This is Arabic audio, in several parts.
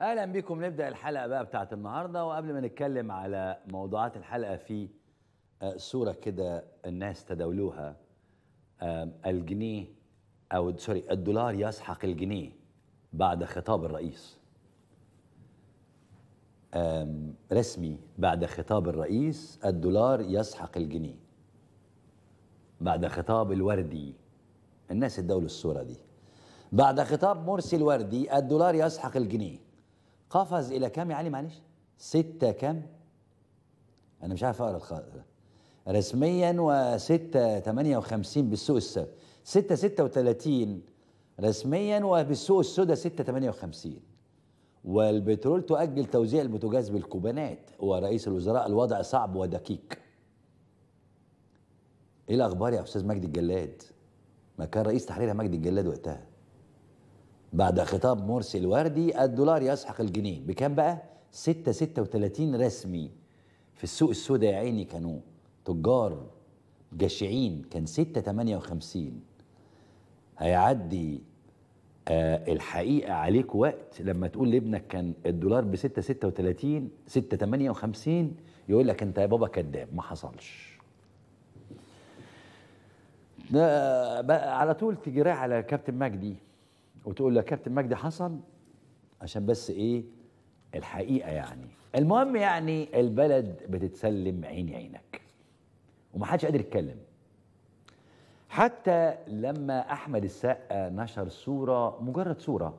اهلا بكم نبدا الحلقه بقى بتاعت النهارده وقبل ما نتكلم على موضوعات الحلقه في آه، صوره كده الناس تداولوها الجنيه او سوري الدولار يسحق الجنيه بعد خطاب الرئيس رسمي بعد خطاب الرئيس الدولار يسحق الجنيه بعد خطاب الوردي الناس ادوا الصوره دي بعد خطاب مرسي الوردي الدولار يسحق الجنيه قفز إلى كم يا علي معلش ستة كم أنا مش عارف أقرأ الخ... رسميا وستة تمانية وخمسين بالسوق السبت ستة ستة وثلاثين رسميا وبالسوق السوداء ستة تمانية وخمسين والبترول تؤجل توزيع البوتاجاز بالكوبانات ورئيس الوزراء الوضع صعب ودقيق ايه الاخبار يا استاذ مجدي الجلاد ما كان رئيس تحريرها مجدي الجلاد وقتها بعد خطاب مرسي الوردي الدولار يسحق الجنيه بكام بقى 636 رسمي في السوق السوداء يا عيني كانوا تجار جشعين كان 658 هيعدي آه الحقيقه عليك وقت لما تقول لابنك كان الدولار ب 6 36 6 58 يقول لك انت يا بابا كذاب ما حصلش ده آه، بقى على طول تجري على كابتن مجدي وتقول له يا كابتن مجدي حصل عشان بس ايه الحقيقه يعني المهم يعني البلد بتتسلم عيني عينك ومحدش قادر يتكلم حتى لما احمد السقا نشر صوره مجرد صوره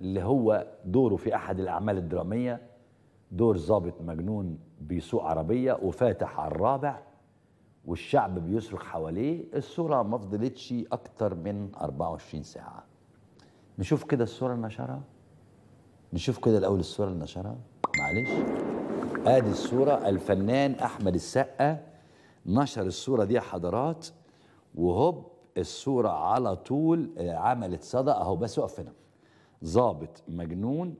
اللي هو دوره في احد الاعمال الدراميه دور ظابط مجنون بيسوق عربيه وفاتح على الرابع والشعب بيصرخ حواليه الصوره ما فضلتش اكتر من 24 ساعه نشوف كده الصورة اللي نشرها نشوف كده الأول الصورة اللي نشرها معلش آدي الصورة الفنان أحمد السقا نشر الصورة دي حضرات وهوب الصورة على طول آه، عملت صدى أهو بس وقف هنا ظابط مجنون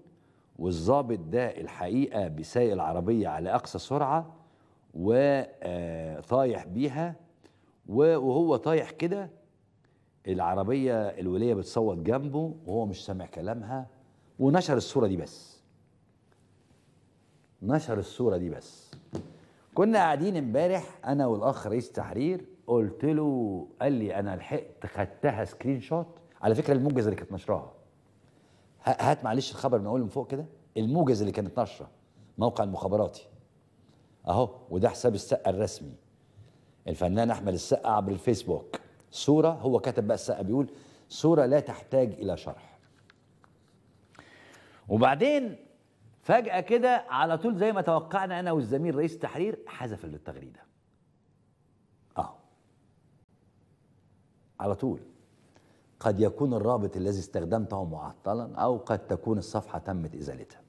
والظابط ده الحقيقة بيسايق العربية على أقصى سرعة وطايح آه، بيها وهو طايح كده العربية الولية بتصوت جنبه وهو مش سامع كلامها ونشر الصورة دي بس نشر الصورة دي بس كنا قاعدين امبارح انا والاخ رئيس التحرير قلت له قال لي انا لحقت خدتها سكرين شوت على فكره الموجز اللي كانت نشراها هات معلش الخبر من اول من فوق كده الموجز اللي كانت نشره موقع المخابراتي اهو وده حساب السقا الرسمي الفنان احمد السقا عبر الفيسبوك صورة هو كتب بقى السقا بيقول صورة لا تحتاج إلى شرح وبعدين فجأة كده على طول زي ما توقعنا أنا والزميل رئيس التحرير حذف التغريده آه على طول قد يكون الرابط الذي استخدمته معطلا أو قد تكون الصفحة تمت إزالتها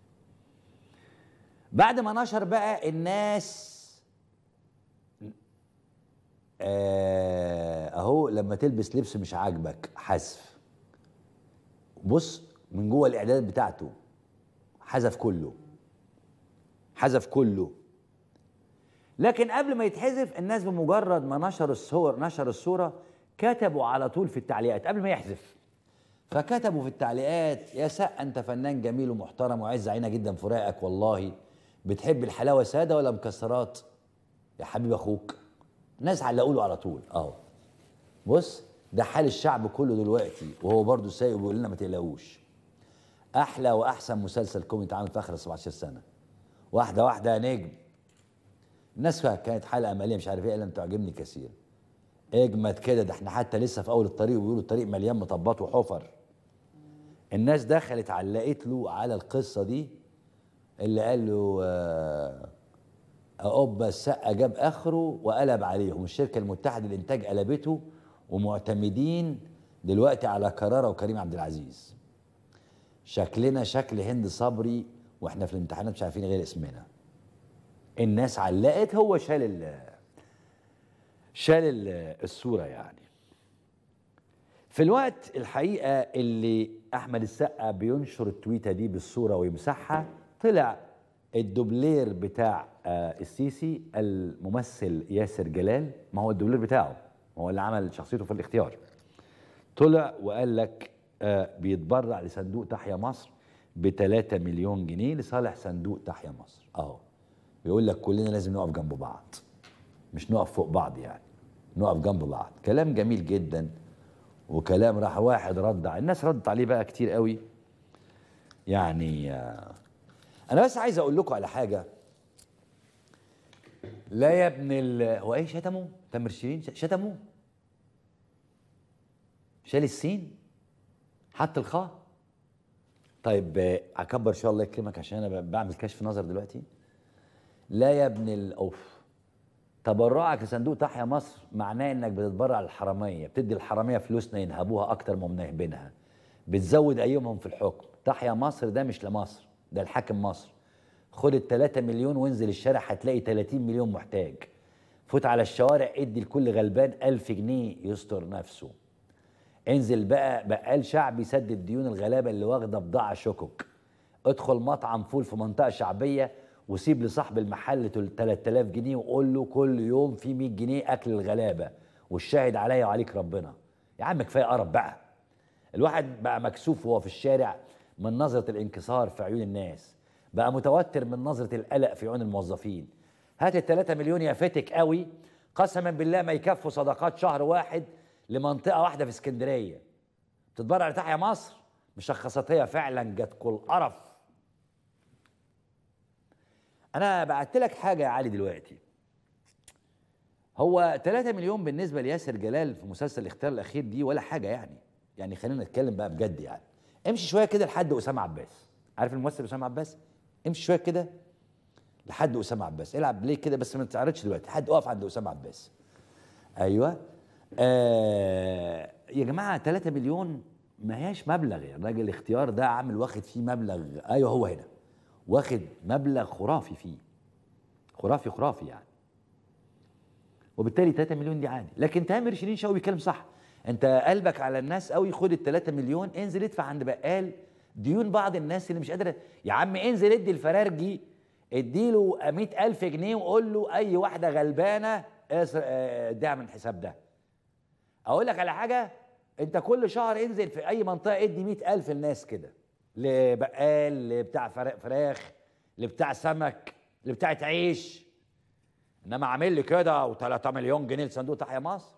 بعد ما نشر بقى الناس آه اهو لما تلبس لبس مش عاجبك حذف بص من جوه الاعداد بتاعته حذف كله حذف كله لكن قبل ما يتحذف الناس بمجرد ما نشر الصور نشر الصوره كتبوا على طول في التعليقات قبل ما يحذف فكتبوا في التعليقات يا سق انت فنان جميل ومحترم وعز عينك جدا في رأيك والله بتحب الحلاوه ساده ولا مكسرات يا حبيب اخوك ناس علقوا له على طول اهو بص ده حال الشعب كله دلوقتي وهو برضه سايق وبيقول لنا ما تقلقوش احلى واحسن مسلسل كوميدي اتعمل في اخر 17 سنه واحده واحده يا نجم الناس كانت حلقه ماليه مش عارف ايه لم تعجبني كثير اجمد كده ده احنا حتى لسه في اول الطريق وبيقولوا الطريق مليان مطبات وحفر الناس دخلت علقت له على القصه دي اللي قال له آه، اوبا السقا جاب اخره وقلب عليهم الشركه المتحده للانتاج قلبته ومعتمدين دلوقتي على كرارة وكريم عبد العزيز شكلنا شكل هند صبري واحنا في الامتحانات مش عارفين غير اسمنا الناس علقت هو شال ال شال الصورة يعني في الوقت الحقيقة اللي أحمد السقا بينشر التويتة دي بالصورة ويمسحها طلع الدوبلير بتاع آه، السيسي الممثل ياسر جلال ما هو الدوبلير بتاعه هو اللي عمل شخصيته في الاختيار طلع وقال لك آه بيتبرع لصندوق تحيا مصر ب 3 مليون جنيه لصالح صندوق تحيا مصر اهو بيقول لك كلنا لازم نقف جنب بعض مش نقف فوق بعض يعني نقف جنب بعض كلام جميل جدا وكلام راح واحد رد على الناس ردت عليه بقى كتير قوي يعني آه انا بس عايز اقول لكم على حاجه لا يا ابن ال هو ايه شتمه؟ تامر شيرين شتمه شال السين حط الخاء طيب اكبر ان شاء الله يكرمك عشان انا بعمل كشف نظر دلوقتي لا يا ابن الاوف تبرعك لصندوق تحيا مصر معناه انك بتتبرع للحراميه بتدي الحراميه فلوسنا ينهبوها اكتر ما منهبينها بتزود ايامهم في الحكم تحيا مصر ده مش لمصر ده الحاكم مصر خد ال 3 مليون وانزل الشارع هتلاقي 30 مليون محتاج فوت على الشوارع ادي لكل غلبان 1000 جنيه يستر نفسه انزل بقى بقال شعبي سدد ديون الغلابه اللي واخده بضاعه شكك ادخل مطعم فول في منطقه شعبيه وسيب لصاحب المحل 3000 جنيه وقول له كل يوم في 100 جنيه اكل الغلابه والشاهد عليا وعليك ربنا يا عم كفايه قرف بقى الواحد بقى مكسوف وهو في الشارع من نظره الانكسار في عيون الناس بقى متوتر من نظرة القلق في عيون الموظفين هات الثلاثة مليون يا فتك قوي قسما بالله ما يكفوا صدقات شهر واحد لمنطقة واحدة في اسكندرية تتبرع لتحيا مصر مشخصاتية فعلا جاتكوا القرف انا بعت لك حاجة يا علي دلوقتي هو 3 مليون بالنسبة لياسر جلال في مسلسل الاختيار الاخير دي ولا حاجة يعني يعني خلينا نتكلم بقى بجد يعني امشي شوية كده لحد اسامة عباس عارف الممثل اسامة عباس امشي شويه كده لحد اسامه عباس العب ليه كده بس ما تتعرضش دلوقتي حد اقف عند اسامه عباس ايوه آه يا جماعه 3 مليون ما هياش مبلغ يعني الراجل الاختيار ده عامل واخد فيه مبلغ ايوه هو هنا واخد مبلغ خرافي فيه خرافي خرافي يعني وبالتالي 3 مليون دي عادي لكن تامر شيرين شوقي بيتكلم صح انت قلبك على الناس قوي خد ال 3 مليون انزل ادفع عند بقال ديون بعض الناس اللي مش قادره يا عم انزل ادي الفرارجي اديله 100000 جنيه وقول له اي واحده غلبانه آه، اديها من الحساب ده اقول لك على حاجه انت كل شهر انزل في اي منطقه ادي 100000 لناس كده لبقال لبتاع فراخ لبتاع سمك لبتاع عيش انما عامل لي كده و3 مليون جنيه لصندوق تحيا مصر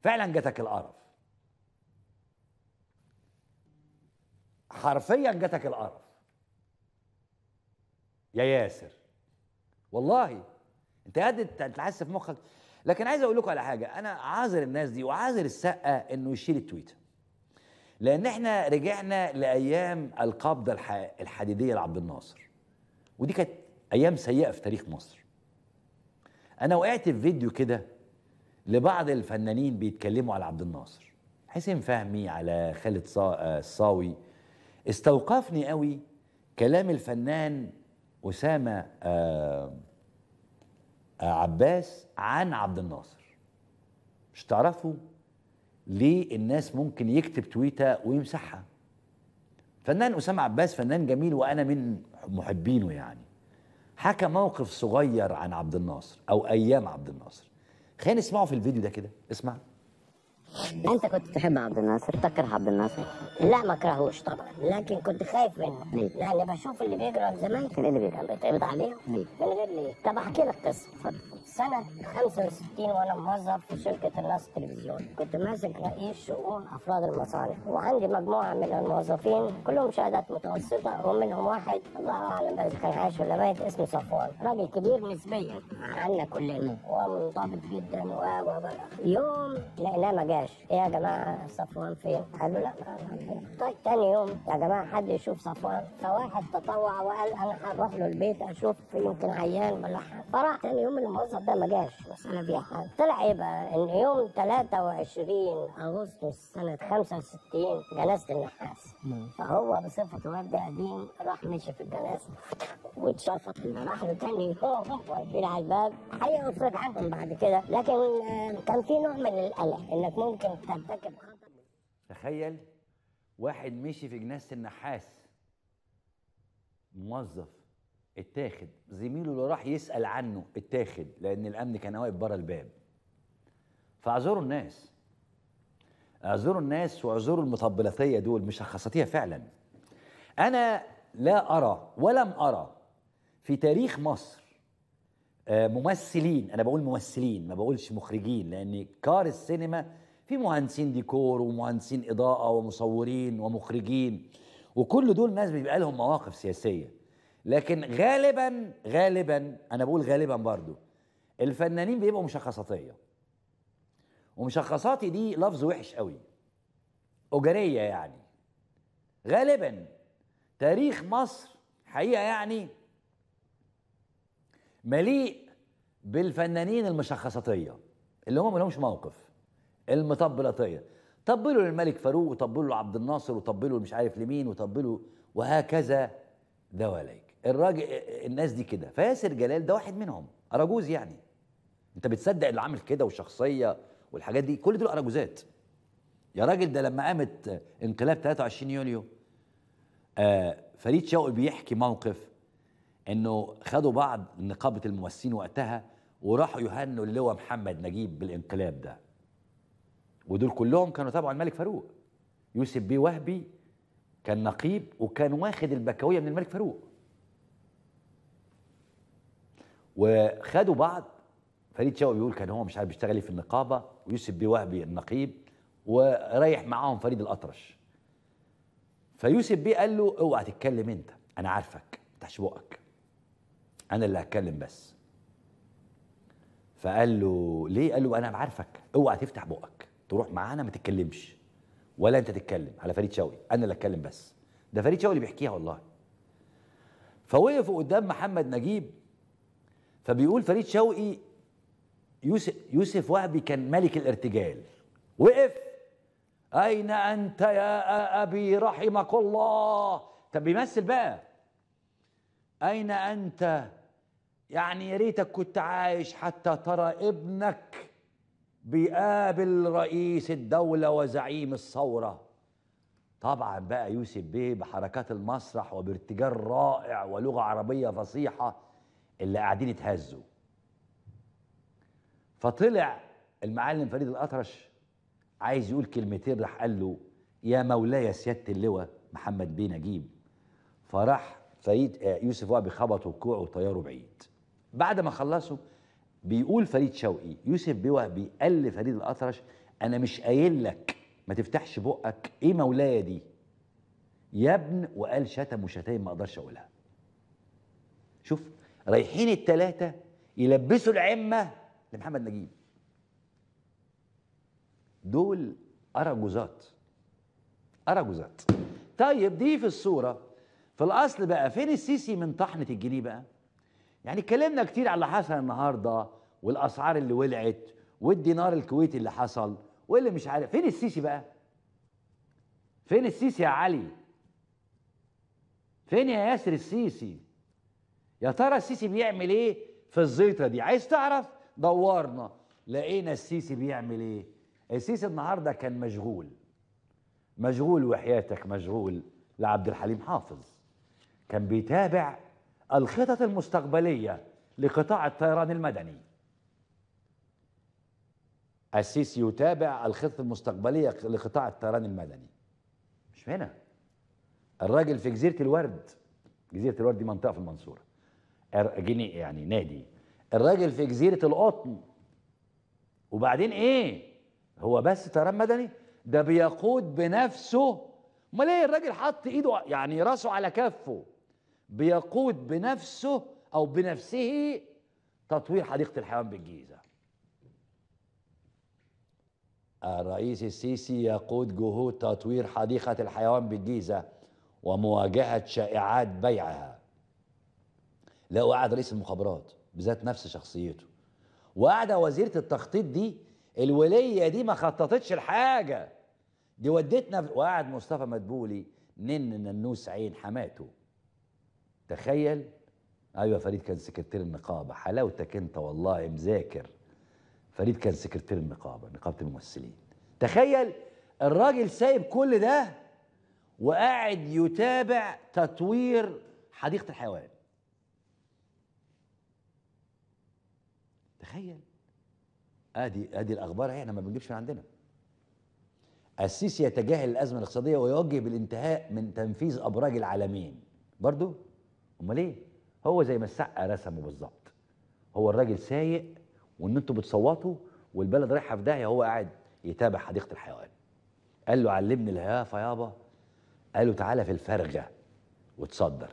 فعلا جاتك القرف حرفيا جاتك القرف يا ياسر والله انت قاعد تعس في مخك لكن عايز اقول لكم على حاجه انا عاذر الناس دي وعاذر السقه انه يشيل التويته لان احنا رجعنا لايام القبضه الحديديه لعبد الناصر ودي كانت ايام سيئه في تاريخ مصر انا وقعت في فيديو كده لبعض الفنانين بيتكلموا على عبد الناصر حسين فهمي على خالد آه، الصاوي استوقفني قوي كلام الفنان أسامة آه، آه، عباس عن عبد الناصر مش تعرفوا ليه الناس ممكن يكتب تويته ويمسحها فنان أسامة عباس فنان جميل وأنا من محبينه يعني حكى موقف صغير عن عبد الناصر أو أيام عبد الناصر خلينا نسمعه في الفيديو ده كده اسمع انت كنت تحب عبد الناصر تكره عبد الناصر لا ما كرهوش طبعا لكن كنت خايف منه ليه؟ بشوف اللي بيجرى زمان كان إيه اللي بيجرى بيتعبد عليهم من غير ليه طب احكي لك قصه اتفضل سنة 65 وأنا موظف في شركة الناس التلفزيون كنت ماسك رئيس شؤون أفراد المصانع وعندي مجموعة من الموظفين كلهم شهادات متوسطة ومنهم واحد الله أعلم إذا كان عايش ولا ميت اسمه صفوان راجل كبير نسبيا عنا كلنا ومنضبط جدا و يوم لقيناه ما جاش إيه يا جماعة صفوان فين؟ قالوا لا طيب تاني يوم يا جماعة حد يشوف صفوان فواحد تطوع وقال أنا هروح له البيت أشوف يمكن عيان ولا حاجة تاني يوم الموظف الحصل ده ما جاش بس انا فيها حاجه طلع ايه بقى ان يوم 23 اغسطس سنه 65 جنازه النحاس فهو بصفه ورد قديم راح مشي في الجنازه واتشفط راح له تاني يوم واقفين على الباب وصلت عنهم بعد كده لكن كان في نوع من القلق انك ممكن ترتكب خطأ تخيل واحد مشي في جنازه النحاس موظف اتاخد زميله اللي راح يسال عنه اتاخد لان الامن كان واقف بره الباب فاعذروا الناس اعذروا الناس واعذروا المطبلاتيه دول مش هخصتيها فعلا انا لا ارى ولم ارى في تاريخ مصر آه، ممثلين انا بقول ممثلين ما بقولش مخرجين لان كار السينما في مهندسين ديكور ومهندسين اضاءه ومصورين ومخرجين وكل دول ناس بيبقى لهم مواقف سياسيه لكن غالبا غالبا انا بقول غالبا برضو الفنانين بيبقوا مشخصاتيه ومشخصاتي دي لفظ وحش قوي اجريه يعني غالبا تاريخ مصر حقيقه يعني مليء بالفنانين المشخصاتيه اللي هم ملهمش موقف المطبلاتيه طبلوا للملك فاروق وطبلوا لعبد الناصر وطبلوا مش عارف لمين وطبلوا وهكذا دوالي الراجل آه، آه، الناس دي كده فياسر جلال ده واحد منهم اراجوز يعني انت بتصدق اللي عامل كده والشخصيه والحاجات دي كل دول اراجوزات يا راجل ده لما قامت آه، انقلاب 23 يوليو آه فريد شوقي بيحكي موقف انه خدوا بعض نقابه الممثلين وقتها وراحوا يهنوا اللواء محمد نجيب بالانقلاب ده ودول كلهم كانوا تابعوا الملك فاروق يوسف بيه وهبي كان نقيب وكان واخد البكويه من الملك فاروق وخدوا بعض فريد شوقي بيقول كان هو مش عارف بيشتغل إيه في النقابه ويوسف بيه وهبي النقيب ورايح معاهم فريد الاطرش فيوسف بيه قال له اوعى تتكلم انت انا عارفك تحش بقك انا اللي هتكلم بس فقال له ليه قال له انا عارفك اوعى تفتح بقك تروح معانا ما تتكلمش ولا انت تتكلم على فريد شوقي انا اللي اتكلم بس ده فريد شوقي اللي بيحكيها والله فوقفوا قدام محمد نجيب فبيقول فريد شوقي يوسف, يوسف وهبي كان ملك الارتجال وقف أين أنت يا أبي رحمك الله طب بيمثل بقى أين أنت يعني يا ريتك كنت عايش حتى ترى ابنك بيقابل رئيس الدولة وزعيم الثورة طبعا بقى يوسف بيه بحركات المسرح وبارتجال رائع ولغة عربية فصيحة اللي قاعدين يتهزوا فطلع المعلم فريد الأطرش عايز يقول كلمتين راح قال له يا مولاي سيادة اللواء محمد بيه نجيب فراح فريد آه، يوسف وقع خبطه بكوعه وطياره بعيد بعد ما خلصوا بيقول فريد شوقي يوسف بيه وهبي لفريد الأطرش أنا مش قايل لك ما تفتحش بقك إيه مولاي دي يا ابن وقال شتم وشتايم ما أقدرش أقولها شوف رايحين الثلاثه يلبسوا العمه لمحمد نجيب دول أرجوزات أرجوزات طيب دي في الصوره في الاصل بقى فين السيسي من طحنه الجنيه بقى يعني اتكلمنا كتير على اللي حصل النهارده والاسعار اللي ولعت والدينار الكويتي اللي حصل واللي مش عارف فين السيسي بقى فين السيسي يا علي فين يا ياسر السيسي يا ترى السيسي بيعمل ايه في الزيطه دي عايز تعرف دورنا لقينا السيسي بيعمل ايه السيسي النهارده كان مشغول مشغول وحياتك مشغول لعبد الحليم حافظ كان بيتابع الخطط المستقبليه لقطاع الطيران المدني السيسي يتابع الخطط المستقبليه لقطاع الطيران المدني مش هنا الراجل في جزيره الورد جزيره الورد دي منطقه في المنصوره جنيه يعني نادي الراجل في جزيرة القطن وبعدين ايه هو بس طيران مدني ده بيقود بنفسه امال ايه الراجل حط ايده يعني راسه على كفه بيقود بنفسه او بنفسه تطوير حديقة الحيوان بالجيزة الرئيس السيسي يقود جهود تطوير حديقة الحيوان بالجيزة ومواجهة شائعات بيعها لقوا وقعد رئيس المخابرات بذات نفس شخصيته وقاعده وزيره التخطيط دي الوليه دي ما خططتش لحاجه دي ودتنا وقعد مصطفى مدبولي نن ننوس عين حماته تخيل ايوه فريد كان سكرتير النقابه حلاوتك انت والله مذاكر فريد كان سكرتير النقابه نقابه الممثلين تخيل الراجل سايب كل ده وقاعد يتابع تطوير حديقه الحيوان تخيل ادي ادي الاخبار احنا ما بنجيبش من عندنا السيسي يتجاهل الازمه الاقتصاديه ويوجه بالانتهاء من تنفيذ ابراج العالمين برضو امال ايه هو زي ما السقا رسمه بالظبط هو الراجل سايق وان انتوا بتصوتوا والبلد رايحه في داهيه هو قاعد يتابع حديقه الحيوان قال له علمني الهيافه يابا قال له تعالى في الفرغه وتصدر